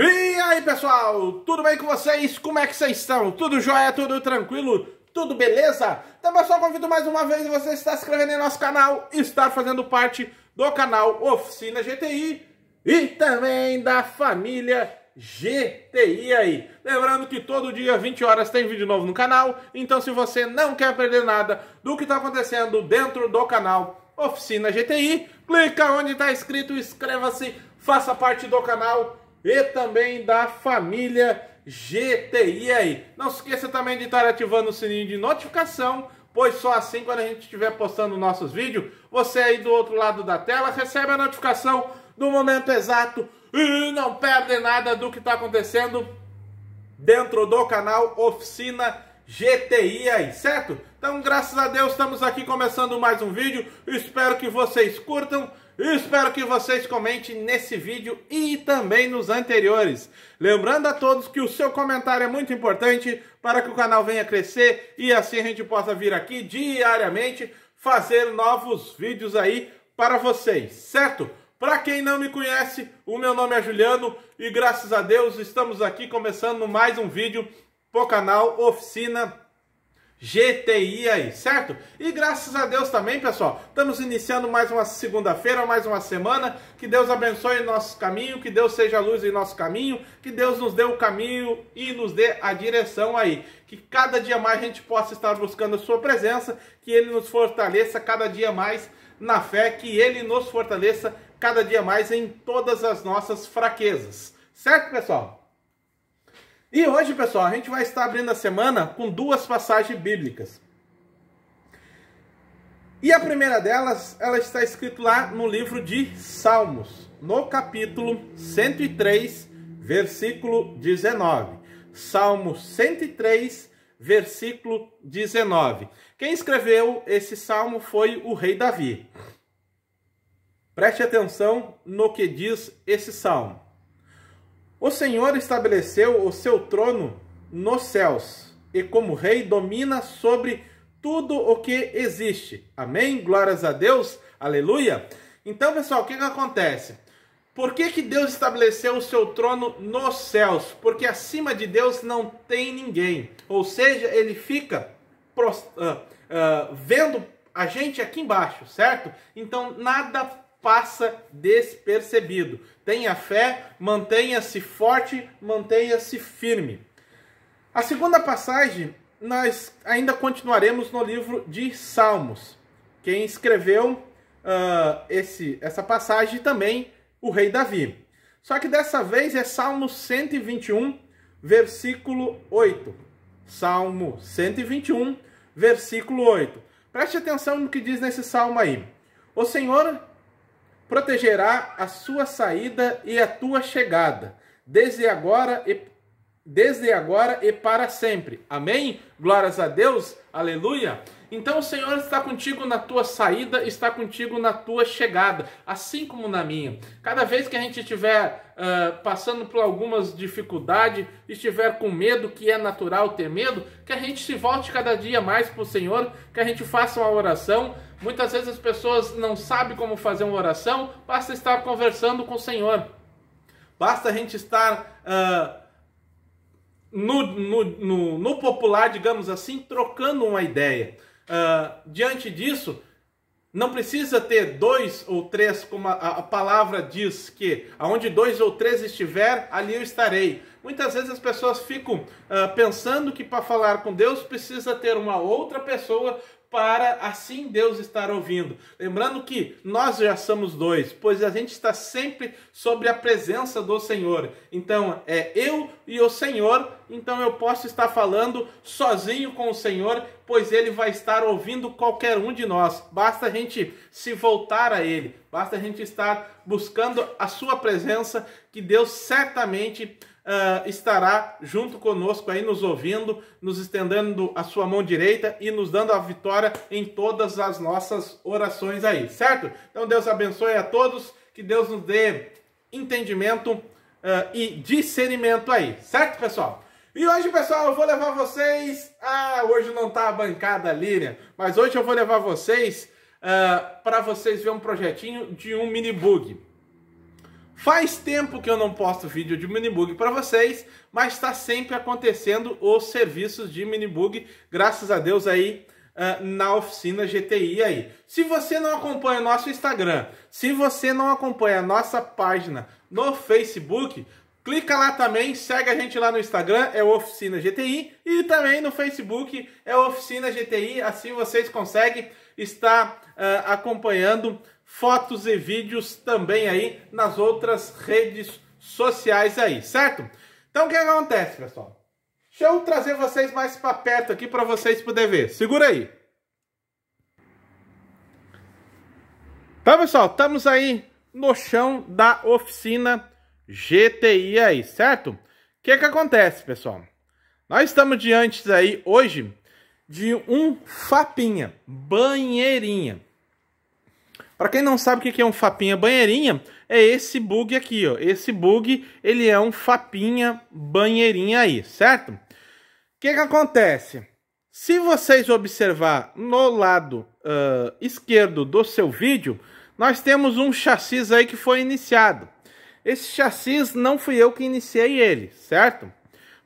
E aí pessoal, tudo bem com vocês? Como é que vocês estão? Tudo jóia? Tudo tranquilo? Tudo beleza? Então pessoal, convido mais uma vez você estar se inscrevendo em nosso canal e estar fazendo parte do canal Oficina GTI e também da família GTI aí. Lembrando que todo dia, 20 horas, tem vídeo novo no canal, então se você não quer perder nada do que está acontecendo dentro do canal Oficina GTI, clica onde está escrito, inscreva-se, faça parte do canal e também da família GTI aí. Não se esqueça também de estar ativando o sininho de notificação, pois só assim quando a gente estiver postando nossos vídeos, você aí do outro lado da tela recebe a notificação no momento exato e não perde nada do que está acontecendo dentro do canal Oficina GTI aí, certo? Então, graças a Deus, estamos aqui começando mais um vídeo. Espero que vocês curtam. Espero que vocês comentem nesse vídeo e também nos anteriores. Lembrando a todos que o seu comentário é muito importante para que o canal venha crescer e assim a gente possa vir aqui diariamente fazer novos vídeos aí para vocês, certo? Para quem não me conhece, o meu nome é Juliano e graças a Deus estamos aqui começando mais um vídeo para o canal Oficina GTI aí, certo? E graças a Deus também, pessoal, estamos iniciando mais uma segunda-feira, mais uma semana. Que Deus abençoe nosso caminho, que Deus seja luz em nosso caminho, que Deus nos dê o caminho e nos dê a direção aí. Que cada dia mais a gente possa estar buscando a sua presença, que Ele nos fortaleça cada dia mais na fé, que Ele nos fortaleça cada dia mais em todas as nossas fraquezas. Certo, pessoal? E hoje, pessoal, a gente vai estar abrindo a semana com duas passagens bíblicas. E a primeira delas, ela está escrita lá no livro de Salmos, no capítulo 103, versículo 19. Salmo 103, versículo 19. Quem escreveu esse salmo foi o rei Davi. Preste atenção no que diz esse salmo. O Senhor estabeleceu o seu trono nos céus e, como rei, domina sobre tudo o que existe. Amém? Glórias a Deus. Aleluia. Então, pessoal, o que, que acontece? Por que, que Deus estabeleceu o seu trono nos céus? Porque acima de Deus não tem ninguém. Ou seja, ele fica uh, uh, vendo a gente aqui embaixo, certo? Então, nada passa despercebido. Tenha fé, mantenha-se forte, mantenha-se firme. A segunda passagem, nós ainda continuaremos no livro de Salmos. Quem escreveu uh, esse, essa passagem também, o rei Davi. Só que dessa vez é Salmo 121, versículo 8. Salmo 121, versículo 8. Preste atenção no que diz nesse salmo aí. O Senhor protegerá a sua saída e a tua chegada, desde agora e desde agora e para sempre. Amém? Glórias a Deus, aleluia. Então o Senhor está contigo na tua saída, está contigo na tua chegada, assim como na minha. Cada vez que a gente estiver uh, passando por algumas dificuldades, estiver com medo, que é natural ter medo, que a gente se volte cada dia mais para o Senhor, que a gente faça uma oração. Muitas vezes as pessoas não sabem como fazer uma oração, basta estar conversando com o Senhor. Basta a gente estar. Uh, no, no, no, no popular, digamos assim, trocando uma ideia. Uh, diante disso, não precisa ter dois ou três, como a, a, palavra diz, que aonde dois ou três estiver, ali eu estarei. Muitas vezes as pessoas ficam uh, pensando que para falar com Deus precisa ter uma outra pessoa para assim Deus estar ouvindo. Lembrando que nós já somos dois, pois a gente está sempre sobre a presença do Senhor. Então é eu e o Senhor, então eu posso estar falando sozinho com o Senhor, pois ele vai estar ouvindo qualquer um de nós. Basta a gente se voltar a ele, basta a gente estar buscando a sua presença, que Deus certamente uh, estará junto conosco aí, nos ouvindo, nos estendendo a sua mão direita e nos dando a vitória em todas as nossas orações aí, certo? Então Deus abençoe a todos, que Deus nos dê entendimento uh, e discernimento aí, certo, pessoal? E hoje, pessoal, eu vou levar vocês. Ah, hoje não tá a bancada Líria, né? mas hoje eu vou levar vocês uh, ah, para vocês ver um projetinho de um mini bug. Faz tempo que eu não posto vídeo de minibug para vocês, mas está sempre acontecendo os serviços de minibug, graças a Deus aí uh, na oficina GTI aí. Se você não acompanha nosso Instagram, se você não acompanha nossa página no Facebook, clica lá também, segue a gente lá no Instagram, é Oficina GTI, e também no Facebook é Oficina GTI, assim vocês conseguem estar uh, acompanhando fotos e vídeos também aí nas outras redes sociais aí, certo? Então o que acontece, pessoal? Deixa eu trazer vocês mais para perto aqui para vocês poderem ver. Segura aí. Tá, pessoal? Estamos aí no chão da oficina GTI aí, certo? O que que acontece, pessoal? Nós estamos diante aí hoje de um Fapinha, banheirinha. Para quem não sabe o que é um Fapinha banheirinha, é esse bug aqui, ó. Esse bug, ele é um Fapinha banheirinha aí, certo? O que, que acontece? Se vocês observar no lado uh, esquerdo do seu vídeo, nós temos um chassi aí que foi iniciado. Esse chassi não fui eu que iniciei ele, certo?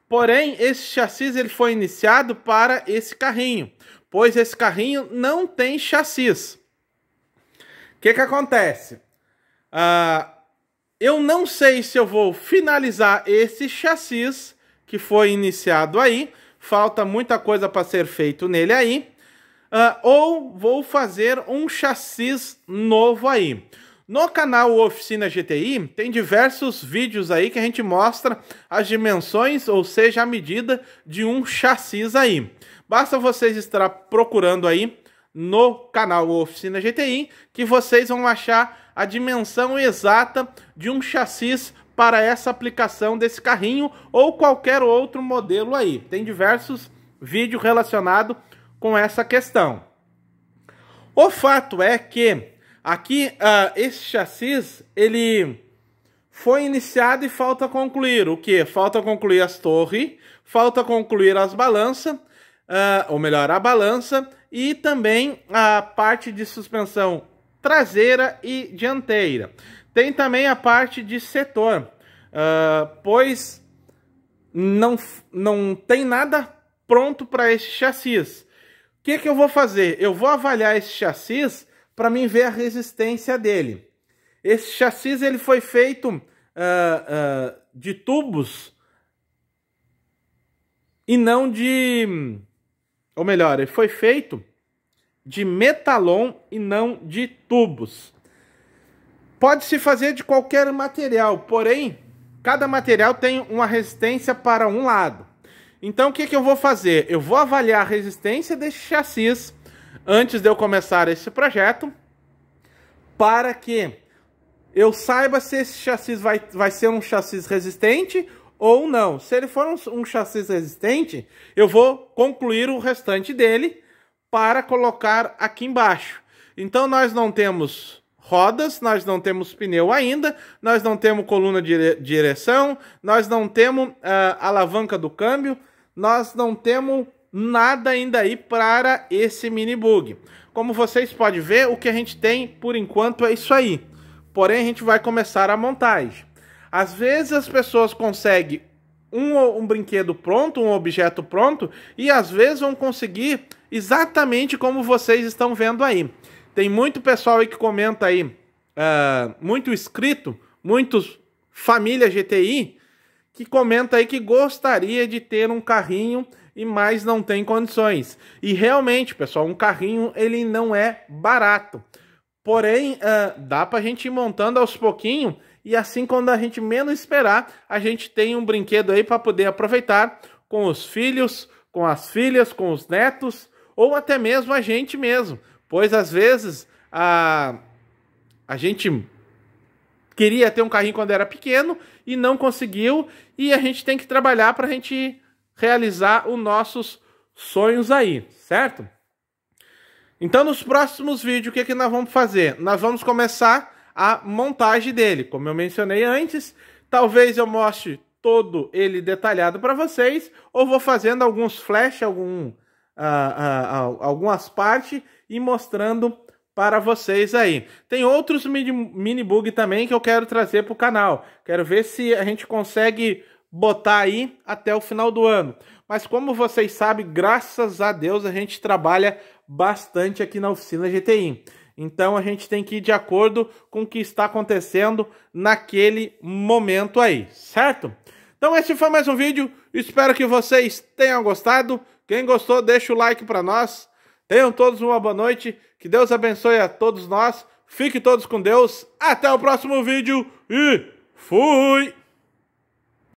Porém, esse chassi ele foi iniciado para esse carrinho, pois esse carrinho não tem chassis que, que acontece? Uh, eu não sei se eu vou finalizar esse chassis que foi iniciado aí. Falta muita coisa para ser feito nele aí. Uh, ou vou fazer um chassis novo aí. No canal Oficina GTI tem diversos vídeos aí que a gente mostra as dimensões, ou seja, a medida de um chassis aí. Basta vocês estar procurando aí no canal Oficina GTI, que vocês vão achar a dimensão exata de um chassis para essa aplicação desse carrinho ou qualquer outro modelo aí. Tem diversos vídeos relacionados com essa questão. O fato é que aqui uh, esse chassis ele foi iniciado e falta concluir o que? Falta concluir as torres, falta concluir as balanças, uh, ou melhor, a balança e também a parte de suspensão traseira e dianteira. Tem também a parte de setor, uh, pois não, não tem nada pronto para esse chassis. O que, que eu vou fazer? Eu vou avaliar esse chassis para mim ver a resistência dele. Esse chassis ele foi feito uh, uh, de tubos e não de ou melhor, ele foi feito de metalon e não de tubos. Pode-se fazer de qualquer material, porém, cada material tem uma resistência para um lado. Então, o que, que eu vou fazer? Eu vou avaliar a resistência desse chassis antes de eu começar esse projeto, para que eu saiba se esse chassis vai, vai ser um chassis resistente ou não. Se ele for um, um chassi resistente, eu vou concluir o restante dele para colocar aqui embaixo. Então nós não temos rodas, nós não temos pneu ainda, nós não temos coluna de direção, nós não temos uh, alavanca do câmbio, nós não temos nada ainda aí para esse mini bug. Como vocês podem ver, o que a gente tem por enquanto é isso aí. Porém, a gente vai começar a montagem. Às vezes as pessoas conseguem um, um brinquedo pronto, um objeto pronto, e às vezes vão conseguir exatamente como vocês estão vendo aí. Tem muito pessoal aí que comenta aí, uh, muito inscrito, muitos família GTI, que comenta aí que gostaria de ter um carrinho e mais não tem condições. E realmente, pessoal, um carrinho ele não é barato. Porém, uh, dá para a gente ir montando aos pouquinhos e assim, quando a gente menos esperar, a gente tem um brinquedo aí para poder aproveitar com os filhos, com as filhas, com os netos ou até mesmo a gente mesmo. Pois às vezes a, a gente queria ter um carrinho quando era pequeno e não conseguiu, e a gente tem que trabalhar para a gente realizar os nossos sonhos aí, certo? Então, nos próximos vídeos, o que, é que nós vamos fazer? Nós vamos começar a montagem dele. Como eu mencionei antes, talvez eu mostre todo ele detalhado para vocês, ou vou fazendo alguns flash, algum, uh, uh, uh, algumas partes e mostrando para vocês aí. Tem outros mini-bug também que eu quero trazer para o canal. Quero ver se a gente consegue botar aí até o final do ano. Mas como vocês sabem, graças a Deus a gente trabalha bastante aqui na oficina GTI. Então a gente tem que ir de acordo com o que está acontecendo naquele momento aí, certo? Então esse foi mais um vídeo, espero que vocês tenham gostado. Quem gostou, deixa o like para nós. Tenham todos uma boa noite, que Deus abençoe a todos nós. Fiquem todos com Deus. Até o próximo vídeo e fui!